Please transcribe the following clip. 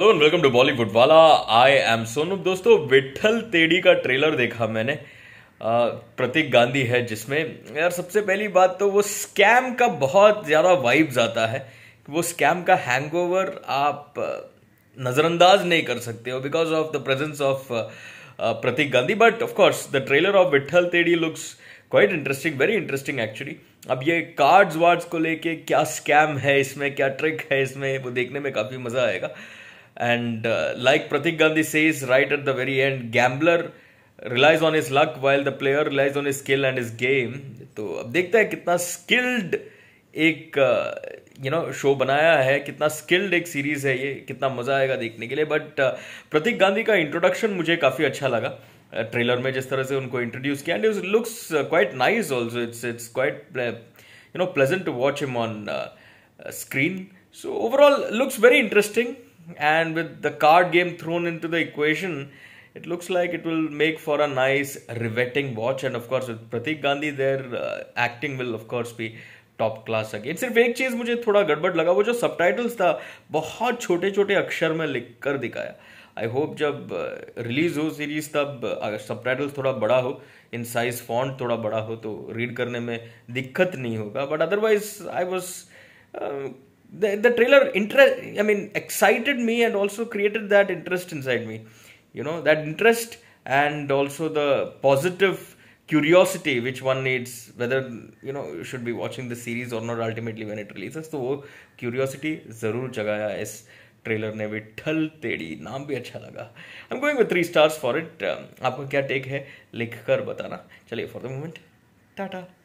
Hello and welcome to Bollywood वाला I M Sonu दोस्तों विठल तेड़ी का ट्रेलर देखा मैंने प्रतीक गांधी है जिसमें यार सबसे पहली बात तो वो स्कैम का बहुत ज़्यादा वाइब्स आता है वो स्कैम का हैंगओवर आप नज़रअंदाज नहीं कर सकते हो because of the presence of Prateek Gandhi but of course the trailer of Vitthal Teedi looks quite interesting very interesting actually अब ये कार्ड्स वार्ड्स को लेके क्या स्कैम है इसमें क्या ट्रिक है इसमें वो देखने में काफ़ी मज़ा आएगा And uh, like Pratik Gandhi says right at the very end, gambler relies on his luck while the player relies on his skill and his game. to ab dekhte hai kitna skilled ek uh, you know show banaya hai kitna skilled ek series hai ye kitna maza aayega dekhne ke liye but uh, pratik gandhi ka introduction mujhe kafi acha laga trailer में जिस तरह से उनको introduce किया and it looks quite nice also it's it's quite you know pleasant to watch him on screen so overall looks very interesting and with the card game thrown into the equation, it looks like it will make for a nice riveting watch. And of course, with Pratik Gandhi, there uh, acting will of course be top class again सिर्फ एक चीज़ मुझे थोड़ा गड़बड़ लगा वो जो सब था बहुत छोटे छोटे अक्षर में लिख कर दिखाया आई होप जब रिलीज़ हो सीरीज़ तब अगर सब थोड़ा बड़ा हो इन साइज फॉन्ट थोड़ा बड़ा हो तो रीड करने में दिक्कत नहीं होगा but otherwise I was the, the trailer interest i mean excited me and also created that interest inside me you know that interest and also the positive curiosity which one needs whether you know you should be watching the series or not ultimately when it releases so curiosity जरूर जगाया इस trailer ने भी ठल तेडी नाम भी अच्छा लगा I am going with three stars for it आपका क्या टेक है लिखकर बताना चलिए फॉर द मोमेंट टाटा